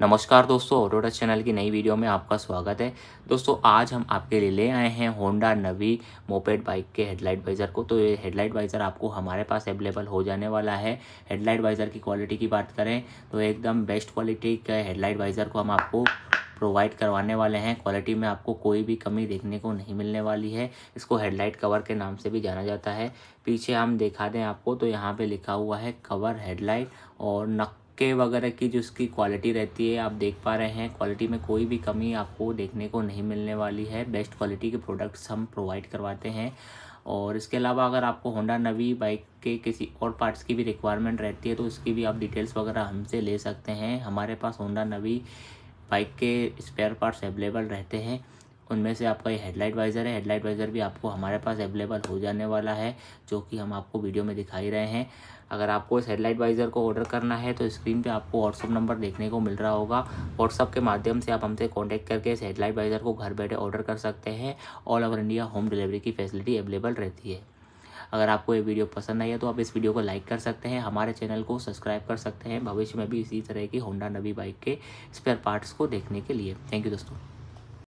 नमस्कार दोस्तों ऑटोटा चैनल की नई वीडियो में आपका स्वागत है दोस्तों आज हम आपके लिए ले आए हैं होंडा नवी मोपेड बाइक के हेडलाइट वाइज़र को तो ये हेडलाइट वाइज़र आपको हमारे पास अवेलेबल हो जाने वाला है हेडलाइट वाइज़र की क्वालिटी की बात करें तो एकदम बेस्ट क्वालिटी का हेडलाइट वाइज़र को हम आपको प्रोवाइड करवाने वाले हैं क्वालिटी में आपको कोई भी कमी देखने को नहीं मिलने वाली है इसको हेडलाइट कवर के नाम से भी जाना जाता है पीछे हम दिखा दें आपको तो यहाँ पे लिखा हुआ है कवर हेडलाइट और नक के वगैरह की जो उसकी क्वालिटी रहती है आप देख पा रहे हैं क्वालिटी में कोई भी कमी आपको देखने को नहीं मिलने वाली है बेस्ट क्वालिटी के प्रोडक्ट्स हम प्रोवाइड करवाते हैं और इसके अलावा अगर आपको होंडा नवी बाइक के किसी और पार्ट्स की भी रिक्वायरमेंट रहती है तो उसकी भी आप डिटेल्स वगैरह हमसे ले सकते हैं हमारे पास होंडा नवी बाइक के स्पेयर पार्ट्स अवेलेबल रहते हैं उनमें से आपका ये हेडलाइट वाइज़र है हेडलाइट वाइज़र भी आपको हमारे पास अवेलेबल हो जाने वाला है जो कि हम आपको वीडियो में दिखाई रहे हैं अगर आपको इस हेडलाइट वाइज़र को ऑर्डर करना है तो स्क्रीन पे आपको व्हाट्सअप नंबर देखने को मिल रहा होगा व्हाट्सअप के माध्यम से आप हमसे कॉन्टैक्ट करके इस हेडलाइट वाइज़र को घर बैठे ऑर्डर कर सकते हैं all over India home delivery की फैसिलिटी अवेलेबल रहती है अगर आपको ये वीडियो पसंद आई है तो आप इस वीडियो को लाइक कर सकते हैं हमारे चैनल को सब्सक्राइब कर सकते हैं भविष्य में भी इसी तरह की होंडा नवी बाइक के स्पेयर पार्ट्स को देखने के लिए थैंक यू दोस्तों